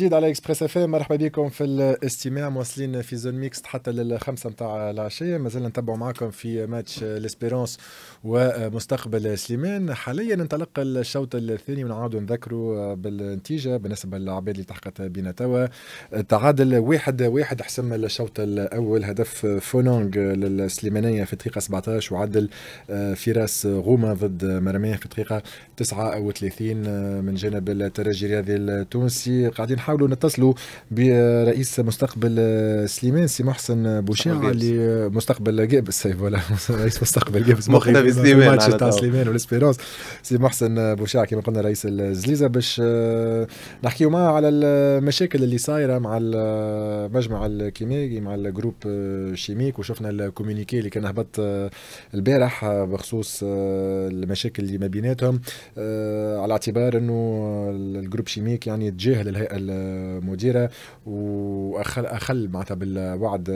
جديد على اكسبريس اف مرحبا بكم في الاستماع مواصلين في زون ميكس حتى للخمسه نتاع العشيه مازلنا نتبعوا معكم في ماتش ليسبيرونس ومستقبل سليمان حاليا انطلق الشوط الثاني ونعاودوا نذكروا بالنتيجه بالنسبه للعباد اللي تحقت بنا توا تعادل واحد واحد حسم الشوط الاول هدف فونونغ للسليمانيه في الدقيقه 17 وعدل آه، فراس غوما ضد مرميه في الدقيقه 39 من جانب الترجي الرياضي التونسي قاعدين نحاولوا نتصلوا برئيس مستقبل آه، سليمان سي محسن بوشيعة اللي مستقبل جابس ولا رئيس مستقبل جابس مخي سليمان على سليمان والاسبيرونس سي محسن بوشيعة كما قلنا رئيس الزليزه باش آه، نحكيو معاه على المشاكل اللي صايره مع المجمع آه، الكيميائي مع الجروب شيميك وشفنا الكومينيكي اللي كان هبط البارح بخصوص المشاكل اللي ما بيناتهم على اعتبار انه الجروب شيميك يعني تجاهل الهيئه آه، مديره واخل اخل معناتها بالوعد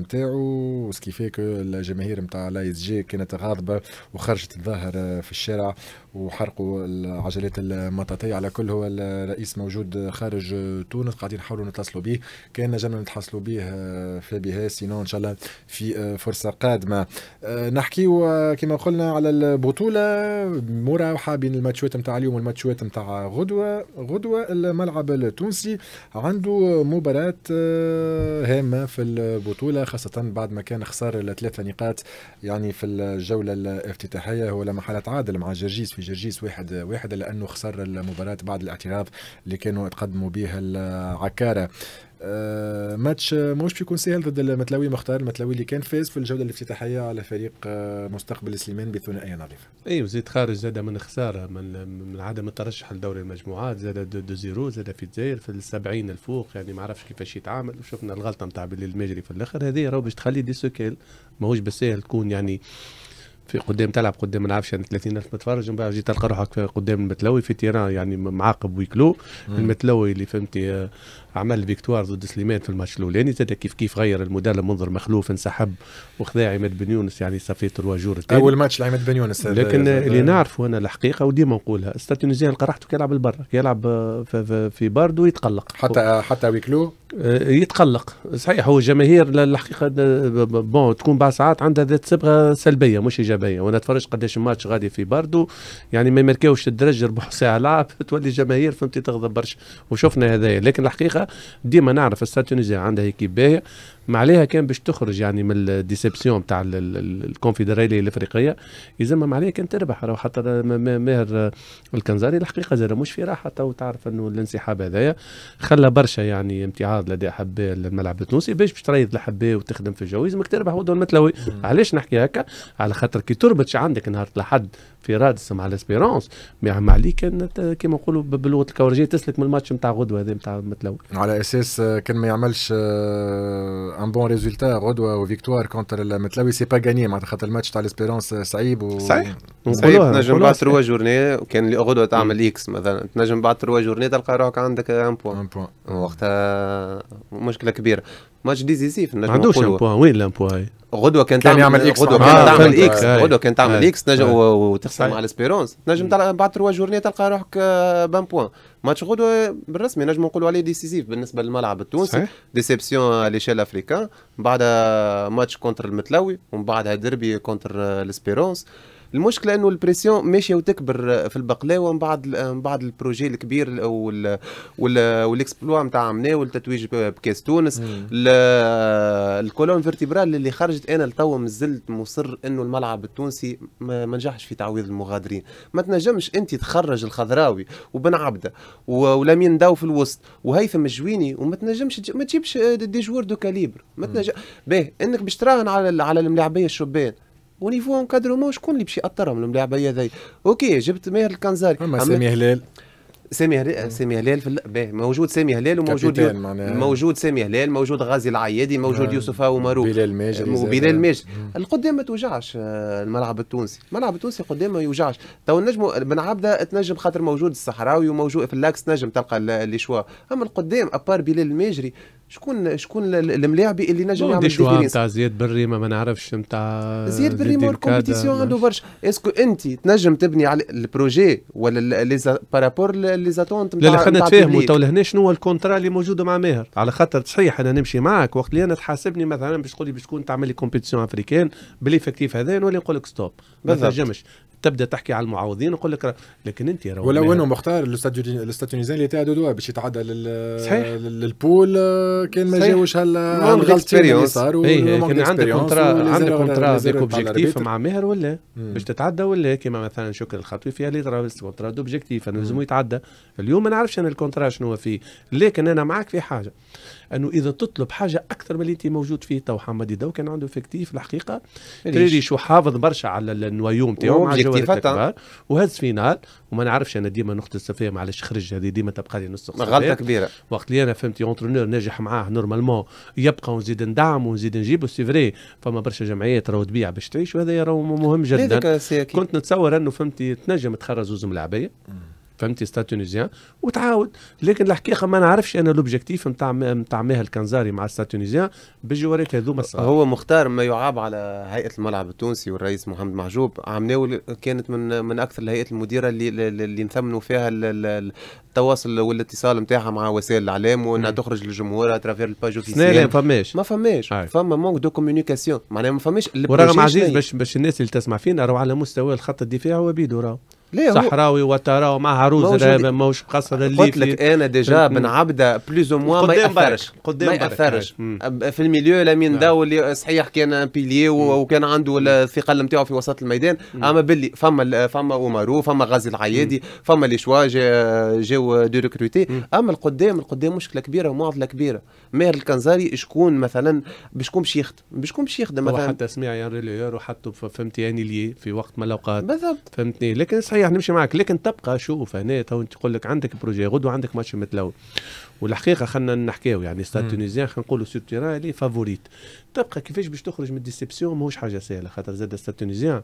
نتاعو آه، كو الجماهير نتاع لايس جي كانت غاضبه وخرجت تظاهر آه، في الشارع وحرقوا العجلات المطاطية على كل هو الرئيس موجود خارج تونس قاعدين نحاولوا نتصلوا به كان نجمنا نتحصلوا به آه، في بها سينو ان شاء الله في آه، فرصة قادمة آه، نحكي كما قلنا على البطولة مراوحة بين الماتشوات نتاع اليوم والماتشوات نتاع غدوة غدوة الملعب التونسي عنده مباراة هامة في البطولة خاصة بعد ما كان خسر الثلاثة نقاط يعني في الجولة الافتتاحية هو لما حالة عادل مع جرجيس في بجرجيس واحد واحد لانه خسر المباراه بعد الاعتراف اللي كانوا تقدموا به العكاره آه ماتش مش بيكون سهل ضد المتلاوي مختار المتلاوي اللي كان فاز في الجوله الافتتاحيه على فريق آه مستقبل سليمان بثنائيه نظيفه. اي وزيد خارج زاد من خساره من, من عدم الترشح لدوري المجموعات زاد دو, دو زيرو زاد في الجزائر في السبعين الفوق يعني ما عرفش كيفاش يتعامل وشفنا الغلطه نتاع بليل المجري في الاخر هذه راهو باش تخلي دي سكيل ماهوش بالساهل تكون يعني آه في قدام تلعب قدام ما نعرفش يعني 30000 متفرج ومن بعد جيت تلقى روحك قدام المتلوي في تيران يعني معاقب ويكلو المتلوي اللي فهمتي آه، عمل فيكتوار ضد سليمان في الماتش الاولاني زاد يعني كيف كيف غير المدرب منظر مخلوف انسحب وخذا عماد بن يونس يعني صافي تروا جور اول ماتش لعماد بن يونس آه، لكن آه، اللي نعرفه انا الحقيقه وديما نقولها الستاتونيزيان لقى راحته كيلعب لبرا كيلعب في باردو يتقلق حتى حتى ويكلو يتقلق صحيح هو الجماهير الحقيقه بون تكون بعض ساعات عندها ذات صبغه سلبيه مش ايجابيه علي وانا اتفرج قداش الماتش غادي في باردو يعني ما يمركاوش الدرج ربح ساعه لعب تولي الجماهير فهمتي تغضب برشا وشفنا هذايا لكن الحقيقه ديما نعرف الساتونيزي عندها هيك باهيه ما عليها كان باش تخرج يعني من الديسبسيون تاع الكونفدراليه الافريقيه يلزم ما عليها كان تربح راه حتى ماهر الكنزاري الحقيقه زاد مش في راحه تو تعرف انه الانسحاب هذايا خلى برشا يعني امتعاض لدى حبه الملعب التونسي باش باش تريض لحبه وتخدم في الجوائز ماك تربح ودون المتلوي علاش نحكي هكا على خاطر كي تربطش عندك نهار الاحد في رادس مع لاسبيرونس مع علي كان كيما نقولوا باللغه الكورجيه تسلك من الماتش نتاع غدوه هذا نتاع المتلوي على اساس كان ما يعملش ان بون ريزولتا غدوه وفيكتوار كونتر المتلاوي سي با غاني معناتها خاطر الماتش تاع ليسبيرونس صعيب و... صحيح صعيب تنجم بعد تروا جورني كان غدوه تعمل اكس مثلا تنجم بعد تروا جورني تلقى روحك عندك ان بوان ان بوان وقتها مشكله كبيره ماتش ديزيزيف ما عندوش ان بوان وين الان بوان آه، آه، آه. غدوه كان تعمل يعمل اكس غدوه كان تعمل اكس غدوه كان تعمل اكس تنجم وتخسر مع الاسبيرونس تنجم بعد تروا جورني تلقى روحك بان بوان ماتش غدوه بالرسمي نجم نقولوا عليه ديسيزيف بالنسبه للملعب التونسي ديسيبسيون ليشيل افريكان بعد ماتش كونتر المتلوي ومن بعدها ديربي كونتر الاسبيرونس المشكله انه البريسيون ماشيه وتكبر في البقلاوه ومن بعد من بعد البروجي الكبير وال والاكسبلوا نتاع مناول تتويج بكاس تونس الكولون فيرتيبرال اللي خرجت انا لتوا مازلت مصر انه الملعب التونسي ما نجحش في تعويض المغادرين ما تنجمش انت تخرج الخضراوي وبن عبده ولامين داو في الوسط وهيثم الجويني وما تنجمش ما تجيبش دي جوار دو كاليبر ما تنجم باهي انك باش تراهن على على الملاعبيه الشبان ونيفو انكادرومون شكون اللي باش ياثرهم الملاعب هي ذي اوكي جبت ماهر الكنزاري اما سامي هلال سامي هلال سامي هلال في باهي موجود سامي هلال وموجود يو... موجود سامي هلال موجود غازي العيادي موجود يوسف وماروك بلال ماجد وبلال ماجد القدام ما توجعش الملعب التونسي الملعب التونسي قدام ما يوجعش تو النجم بن عبده تنجم خاطر موجود الصحراوي وموجود في اللاكس نجم تلقى اللي شوا اما القدام ابار بلال الماجري شكون شكون الملاعبي اللي نجم يعمل ديفيرنس نتاع زياد بريمه ما نعرفش نتاع زياد بريمه الكومبيتيسيون عنده برشا اسكو انت تنجم تبني على البروجي ولا بارابور لي زاتونت نتاع لا خلينا نتفاهموا تو لهنا شنو هو الكونترا اللي موجود مع ماهر على خاطر صحيح انا نمشي معك وقت اللي انا تحاسبني مثلا باش تقول لي باش تكون تعمل لي كومبيتيسيون افريكان بالافكتيف هذا نولي نقول لك ستوب ما تنجمش تبدا تحكي على المعوضين نقول لك را... لكن انت راهو ولو انه مختار الاستاد الاستاد اللي تاع دو باش يتعدى لل... صحيح للبول آه، كان ما جاوش هلا الغلطين اللي صاروا إيه، إيه، كان عندك كونترا عندك كونترا ديك اوبجيكتيف مع ماهر ولا باش تتعدى ولا كيما مثلا شكر الخطوي فيها لي غرافيست كونترا دوبجيكتيف انه لازم يتعدى اليوم ما نعرفش انا الكونترا شنو فيه لكن انا معك في حاجه انه اذا تطلب حاجه اكثر من اللي انت موجود فيه تو حمادي دو كان عنده فيكتيف الحقيقه تريدي شو حافظ برشا على النوايو نتاعو مع الجوال الكبار وهز فينال وما نعرفش انا ديما نقطه السفيه معلش خرج هذه ديما تبقى لي نص غلطه كبيره وقت اللي انا فهمت اونترونور ناجح معاه نورمالمون يبقى ونزيد ندعم ونزيد نجيب سي فري فما برشا جمعيات راهو تبيع باش تعيش وهذا راهو مهم جدا كنت نتصور انه فهمتي تنجم تخرج زوز ملاعبيه فهمتي ستات تونيزيان وتعاود لكن الحقيقه ما نعرفش انا لوبجيكتيف نتاع نتاع ماهر الكنزاري مع ستات تونيزيان بالجوارات هذوما هو مختار ما يعاب على هيئه الملعب التونسي والرئيس محمد محجوب عمناول كانت من من اكثر الهيئات المديره اللي اللي نثمنوا فيها التواصل والاتصال نتاعها مع وسائل الاعلام وانها تخرج للجمهور اترافير الباج اوفيسيال ما فماش ما فماش فما مونك دو كوميونيكاسيون معناها ما فماش ورغم عزيز باش باش الناس اللي تسمع فينا راهو على مستوى الخط الدفاعي بيدو راهو ليه صحراوي وترى ومع عروس ماهوش مقصر اللي قلت لك انا ديجا بن عبده بلوز او موا ما ياثرش ما ياثرش في الميليو لامين نعم. داو اللي صحيح كان بيلي وكان عنده الثقل نتاعو في وسط الميدان اما باللي فما فما اومارو فما غازي العيادي فما لي شوا جاو دو ريكروتي اما القدام القدام مشكله كبيره ومعضله كبيره ماهر الكنزاري شكون مثلا بشكون باش يخدم بشكون باش يخدم مثلا حتى سمع يعني ريليور وحطوا فهمت يعني لي في وقت من الاوقات بالضبط فهمتني لكن صحيح صحيح نمشي معك لكن تبقى شوف هنا تو تقول لك عندك بروجي غدوه عندك ماتش متلو والحقيقه خلينا نحكيو يعني ستاد تونيزيان خلينا نقولوا سور تيران اللي فافوريت تبقى كيفاش باش تخرج من الديسيبسيون ماهوش حاجه سهله خاطر زاد ستاد تونيزيان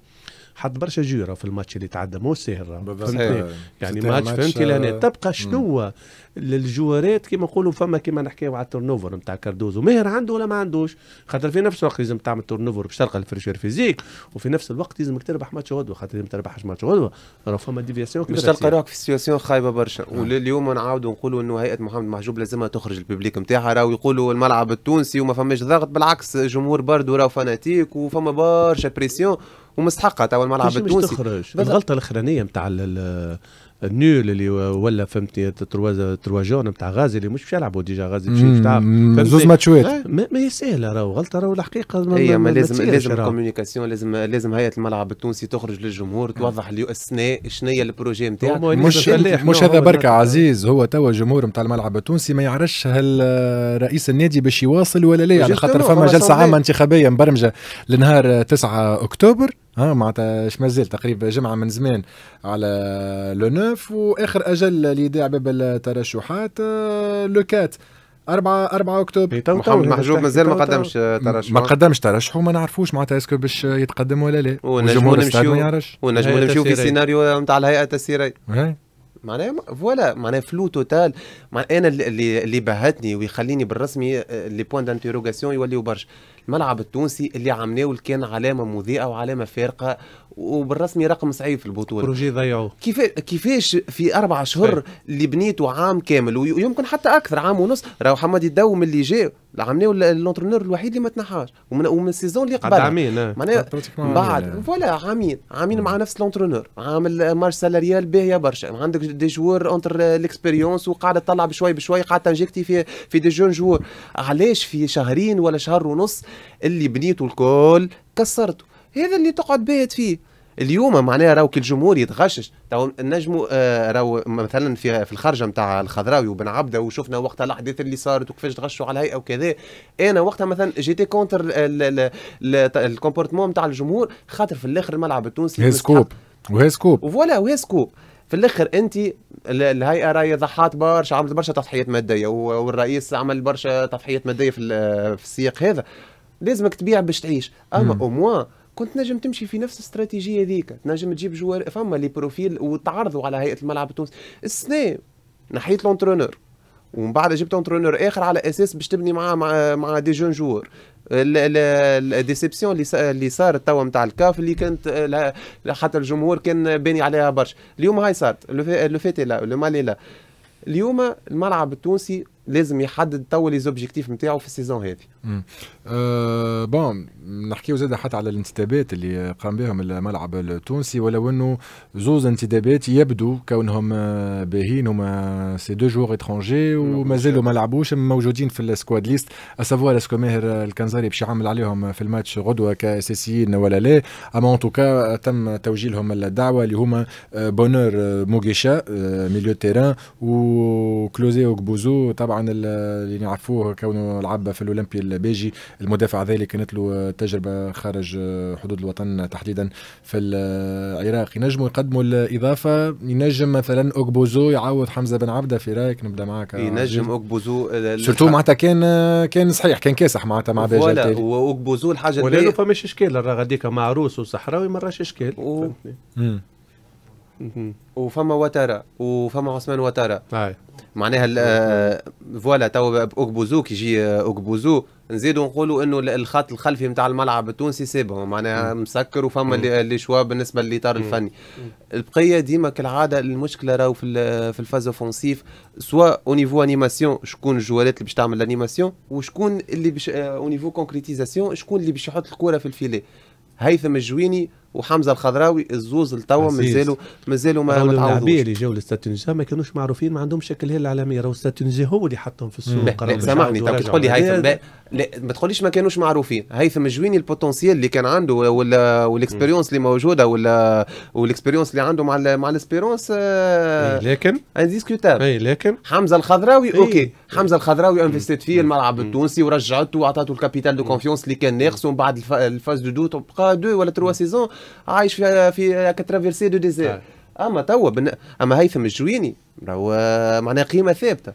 حط برشا جيره في الماتش اللي تعدى مو سهل فهمتني يعني ماتش فهمتي لهنا آه، تبقى شنو الجوارات كيما نقولوا فما كيما نحكيو على التورنوفر نتاع كاردوزو ماهر عنده ولا ما عندوش خاطر في نفس الوقت لازم تعمل تورنوفر باش تلقى الفريشير فيزيك وفي نفس الوقت لازمك تربح ماتش غدوه خاطر لازم تربحش ماتش غدوه راه فما ديفياسيون كيفاش تلقى روحك في سيتياسيون خايبه برشا آه. واليوم نعاودوا نقولوا انه هيئه محمد محجوب لازمها تخرج الببليك نتاعها راهو يقولوا الملعب التونسي وما فماش ضغط بالعكس جمهور برد راهو فاناتيك وفما برشا بريسيون ومستحقه توا الملعب التونسي تخرج الغلطه الاخرانيه نتاع النول اللي ولا فهمتني تروا تروا جون نتاع غازي اللي مش باش يلعبوا ديجا غازي مش يلعب زوز ماتشات ما, ما سهله راهو غلطه راهو الحقيقه هي ما لازم لازم الكوميونيكاسيون لازم لازم هيئه الملعب التونسي تخرج للجمهور آه. توضح اللي اسناء شنو هي البروجي نتاعك مش مش هذا بركة عزيز هو توا الجمهور نتاع الملعب التونسي ما يعرفش هل رئيس النادي باش يواصل ولا لا على خاطر فما جلسه عامه انتخابيه مبرمجه لنهار 9 اكتوبر ها معناتها اش مازال تقريبا جمعه من زمان على لو نوف واخر اجل اللي يضيع باب الترشحات آه، لو 4 4 4 اكتوبر إيه، محمد محجوب مازال ما قدمش ترشح ما قدمش ترشح وما نعرفوش معناتها اسكو باش يتقدم ولا لا ونجمو نمشيو ونجمو نمشيو في السيناريو نتاع الهيئه التسييريه إيه. معناها فوالا معناها فلو توتال معناها انا اللي اللي بهتني ويخليني بالرسمي آه، لي بوان دانتيروغاسيون يوليو برشا الملعب التونسي اللي عم ناول كان علامه مضيئه وعلامه فارقه وبالرسمي رقم صعيب في البطوله بروجي ضيعوه كيف كيفاش في اربع شهور إيه. اللي بنيته عام كامل ويمكن حتى اكثر عام ونص راهو حمادي الدو من اللي جاء عملناه الانترونور الوحيد اللي ما تنحاش ومن ومن السيزون اللي قبل عامين إيه. معناها بعد إيه. فوالا عامين عامين مع نفس الانترونور عامل مارش سالاريال باهيه برشا عندك دي جوار اونتر ليكسبيريونس وقاعد تطلع بشوي بشوي قاعد تنجكتي في في دي جون جوار علاش في شهرين ولا شهر ونص اللي بنيته الكل كسرته هذا اللي تقعد باهت فيه اليوم معناها راهو كي الجمهور يتغشش تو نجموا آه، راهو مثلا في في الخرجه نتاع الخضراوي وبن عبده وشفنا وقتها الاحداث اللي صارت وكيفاش تغشوا على الهيئه وكذا انا وقتها مثلا جيتي كونتر الكومبورتمون نتاع الجمهور خاطر في الاخر الملعب التونسي هي سكوب وهي سكوب فوالا وهي سكوب في الاخر انت الهيئه راهي ضحات برشا عملت برشا تضحيات ماديه والرئيس عمل برشا تضحيات ماديه في السياق هذا لازمك تبيع باش تعيش اما او موا كنت نجم تمشي في نفس الاستراتيجيه هذيك تنجم تجيب جوار فما لي بروفيل وتعرضوا على هيئه الملعب التونسي السنه نحيت لونترونور ومن بعد جبت اونترونور اخر على اساس باش تبني معاه مع مع دي جون جور الديسيبسيون اللي صارت توا نتاع الكاف اللي كانت حتى الجمهور كان باني عليها برشا اليوم هاي صارت لو فيتي لا لو مالي لا اليوم الملعب التونسي لازم يحدد توا لي زوبجيكتيف نتاعو في السيزون هذه. أه بون نحكيو زاد حتى على الانتدابات اللي قام بهم الملعب التونسي ولو انه زوز انتدابات يبدو كونهم آه، باهين هما سي دو جوغ اترونجي ومازالوا ما لعبوش موجودين في السكواد ليست اسافوار اسكو ماهر الكنزاري باش يعمل عليهم في الماتش غدوه كاساسيين ولا لا اما اون توكا تم توجيه لهم الدعوه اللي هما بونور موغيشا ميليو تيران وكلوزي وكبوزو طبعا اللي نعرفوه كونه لعب في الاولمبي البيجي المدافع ذلك كانت له تجربه خارج حدود الوطن تحديدا في العراق ينجموا يقدموا الاضافه ينجم مثلا اوكبوزو يعوض حمزه بن عبده في رايك نبدا معك ينجم اوكبوزو سورتو معناتها كان كان صحيح كان كاسح معناتها مع باجي ولا اوكبوزو الحاجه ولا فماش اشكال غاديك مع روس وصحراوي ما راش اشكال وفما وتارا وفما عثمان وتارا معناها آه، فوالا تو اوكبوزو كي يجي اوكبوزو نزيدوا نقولوا انه الخط الخلفي نتاع الملعب التونسي سيبهم معناها مسكر وفما اللي شوا بالنسبه للاطار الفني البقيه ديما كالعاده المشكله راهو في في الفاز اوفونسيف سواء او نيفو انيماسيون شكون الجوالات اللي باش تعمل الانيماسيون وشكون اللي باش او نيفو كونكريتيزاسيون شكون اللي باش يحط الكره في الفيلي هيثم الجويني وحمزه الخضراوي الزوز لتوا مازالوا مازالوا ما متعوضوش اللي جاوا لستاتونجا ما كانوش معروفين ما عندهمش شكل هاله العالميه راهو ستاتونجا هو اللي حطهم في السوق لا سامحني تو تقول لي هيثم لا ما تقوليش ما كانوش معروفين هيثم جويني البوتنسيال اللي كان عنده ولا والاكسبيريونس اللي موجوده ولا والاكسبيريونس اللي عنده مع مع الاسبيرونس آه لكن انديسكوتابل اي لكن حمزه الخضراوي اوكي حمزه الخضراوي انفستيت فيه الملعب التونسي ورجعته واعطاته الكابيتال دو كونفيونس اللي كان ناقص ومن بعد الفاز دو دو بقى دو ولا تروا سيزون عايش في في كترافيرسي دو ديزير اما توا بن... اما هيثم الجويني راهو آه، معناها قيمه ثابته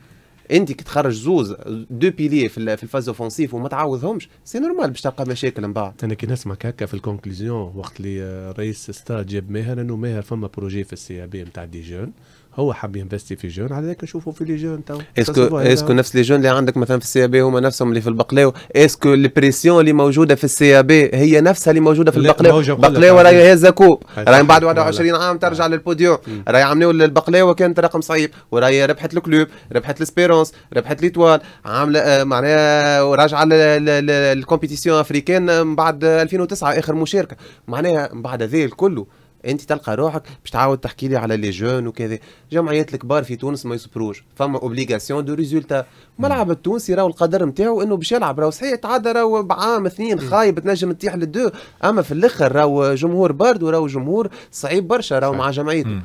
انت كي تخرج زوز دو بيلي في الفاز اوفونسيف وما تعوضهمش سي نورمال باش تلقى مشاكل من بعد انا كي نسمعك هكا في الكونكليزيون وقت اللي آه، رئيس ستاد جاب ماهر انه ماهر فما بروجي في السي بي نتاع دي جون هو حب ينفستي في جون على ذلك نشوفوا في لي جون تو اسكو اسكو نفس لي جون اللي عندك مثلا في السي إيه بي هما نفسهم اللي في البقلاوه اسكو البريسيون اللي موجوده في السي إيه بي هي نفسها اللي موجوده في البقلاوه البقلاوه راهي هازه كوب راهي بعد 21 عام ترجع للبوديوم راهي عملوا البقلاوه كانت رقم صعيب وراهي ربحت الكلوب ربحت الاسبيرونس ربحت ليتوال عامله آه، معناها وراجعه للكومبيتيسيون افريكان من بعد 2009 اخر مشاركه معناها من بعد هذا الكل انت تلقى روحك باش تعاود تحكي لي على لي جون وكذا جمعيات الكبار في تونس ما يصبروش فما اوبليغاسيون دو ريزولتا الملعب التونسي راهو القدر نتاعو انه باش يلعب راهو صحيح تعدى راهو بعام اثنين خايب تنجم تطيح للدو اما في الاخر راهو جمهور برد وراهو جمهور صعيب برشا راهو مع جمعيته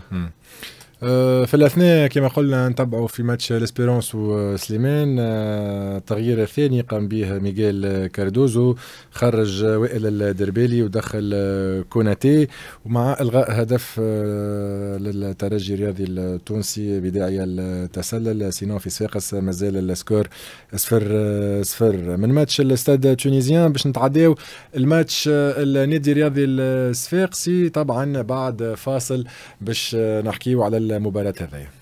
آه، في الاثناء كما قلنا نتبعوا في ماتش ليسبيرونس وسليمان آه، التغيير الثاني قام به ميغيل كاردوزو خرج وائل الدربالي ودخل كوناتي ومع الغاء هدف آه، للترجي الرياضي التونسي بداعي التسلل سينو في صفاقس مازال السكور صفر صفر من ماتش الاستاد التونيزيان باش نتعداو الماتش النادي الرياضي الصفاقسي طبعا بعد فاصل باش نحكيو على إلا مبالاة ذي